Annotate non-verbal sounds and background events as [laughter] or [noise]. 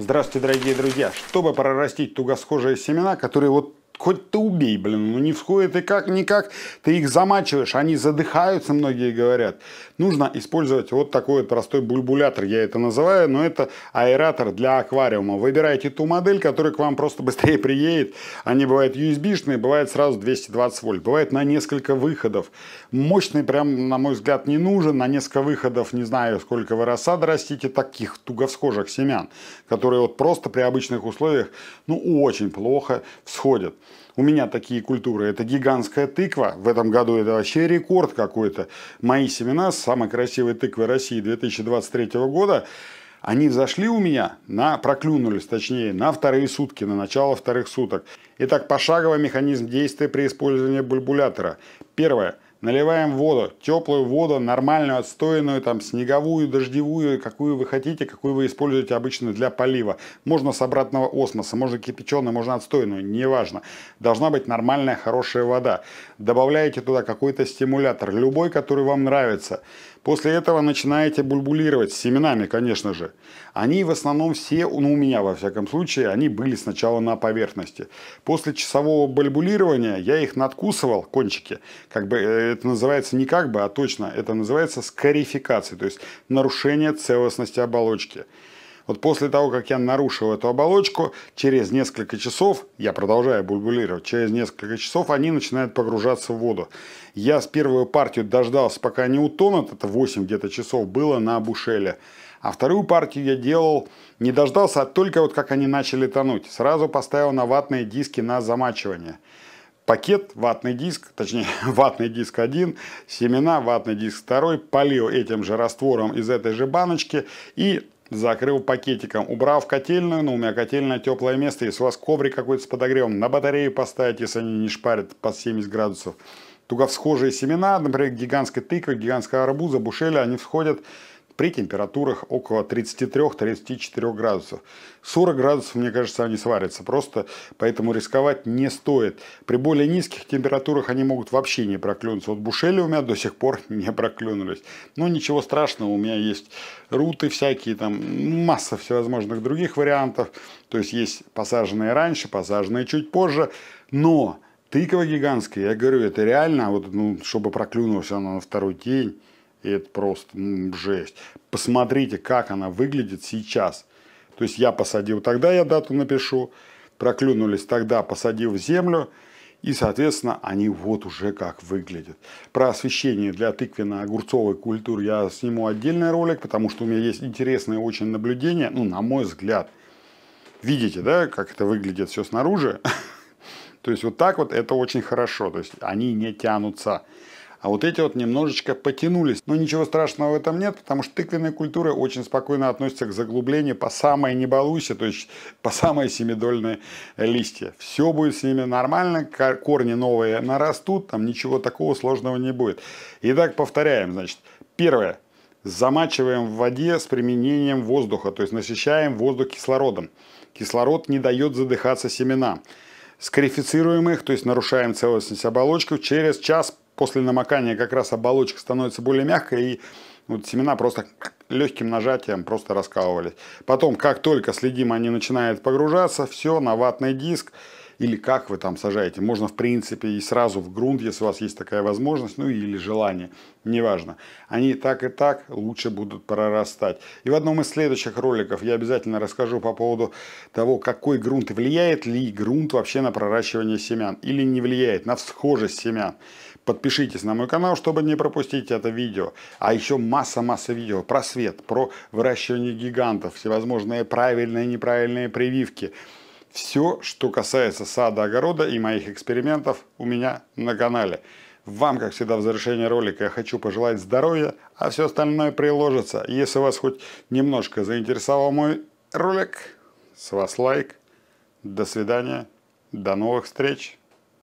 Здравствуйте, дорогие друзья! Чтобы прорастить тугосхожие семена, которые вот хоть ты убей, блин, ну не всходит и как-никак, ты их замачиваешь, они задыхаются, многие говорят. Нужно использовать вот такой вот простой бульбулятор, я это называю, но это аэратор для аквариума. Выбирайте ту модель, которая к вам просто быстрее приедет. Они бывают USB-шные, бывают сразу 220 вольт, бывает на несколько выходов. Мощный прям, на мой взгляд, не нужен, на несколько выходов, не знаю, сколько вы рассады растите, таких туговсхожих семян, которые вот просто при обычных условиях, ну, очень плохо всходят. У меня такие культуры. Это гигантская тыква. В этом году это вообще рекорд какой-то. Мои семена с самой красивой тыквы России 2023 года они зашли у меня, на, проклюнулись, точнее, на вторые сутки, на начало вторых суток. Итак, пошаговый механизм действия при использовании бульбулятора. Первое – наливаем воду, теплую воду, нормальную, отстойную, там, снеговую, дождевую, какую вы хотите, какую вы используете обычно для полива. Можно с обратного осмоса, можно кипяченую, можно отстойную, неважно. Должна быть нормальная, хорошая вода. Добавляете туда какой-то стимулятор, любой, который вам нравится. После этого начинаете бульбулировать с семенами, конечно же. Они в основном все, ну у меня во всяком случае, они были сначала на поверхности. После часового бульбулирования я их надкусывал, кончики, как бы э, это называется не как бы, а точно, это называется скарификацией, то есть нарушение целостности оболочки. Вот после того, как я нарушил эту оболочку, через несколько часов, я продолжаю бульбулировать, через несколько часов они начинают погружаться в воду. Я с первую партию дождался, пока они утонут, это 8 где-то часов было на бушеле. А вторую партию я делал, не дождался, а только вот как они начали тонуть. Сразу поставил на ватные диски на замачивание пакет, ватный диск, точнее [laughs] ватный диск один, семена, ватный диск второй, полил этим же раствором из этой же баночки и закрыл пакетиком, убрав котельную, но ну, у меня котельное теплое место, если у вас коврик какой-то с подогревом, на батарею поставить, если они не шпарят под 70 градусов. Туго всхожие семена, например, гигантской тыквы, гигантского арбуза, бушеля, они всходят при температурах около 33-34 градусов. 40 градусов, мне кажется, они сварятся просто, поэтому рисковать не стоит. При более низких температурах они могут вообще не проклюнуться. Вот бушели у меня до сих пор [laughs] не проклюнулись. Но ну, ничего страшного, у меня есть руты всякие, там масса всевозможных других вариантов. То есть есть посаженные раньше, посаженные чуть позже. Но тыква гигантская, я говорю, это реально, а вот, ну, чтобы проклюнулась она на второй день. И это просто ну, жесть. Посмотрите, как она выглядит сейчас. То есть я посадил, тогда я дату напишу, проклюнулись тогда, посадил в землю, и, соответственно, они вот уже как выглядят. Про освещение для тыквенно-огурцовой культуры я сниму отдельный ролик, потому что у меня есть интересное очень наблюдение, ну, на мой взгляд. Видите, да, как это выглядит все снаружи? [laughs] То есть вот так вот это очень хорошо, то есть они не тянутся а вот эти вот немножечко потянулись. Но ничего страшного в этом нет, потому что тыквенные культуры очень спокойно относятся к заглублению по самой не то есть по самой семидольной листья. Все будет с ними нормально, корни новые нарастут, там ничего такого сложного не будет. Итак, повторяем, значит, первое, замачиваем в воде с применением воздуха, то есть насыщаем воздух кислородом. Кислород не дает задыхаться семенам. Скарифицируем их, то есть нарушаем целостность оболочки через час после намокания как раз оболочка становится более мягкой, и вот семена просто легким нажатием просто раскалывались. Потом, как только следим, они начинают погружаться, все, на ватный диск, или как вы там сажаете. Можно, в принципе, и сразу в грунт, если у вас есть такая возможность, ну или желание, неважно. Они так и так лучше будут прорастать. И в одном из следующих роликов я обязательно расскажу по поводу того, какой грунт, влияет ли грунт вообще на проращивание семян или не влияет, на всхожесть семян. Подпишитесь на мой канал, чтобы не пропустить это видео. А еще масса-масса видео про свет, про выращивание гигантов, всевозможные правильные и неправильные прививки. Все, что касается сада, огорода и моих экспериментов у меня на канале. Вам, как всегда, в завершении ролика я хочу пожелать здоровья, а все остальное приложится. Если вас хоть немножко заинтересовал мой ролик, с вас лайк. До свидания, до новых встреч.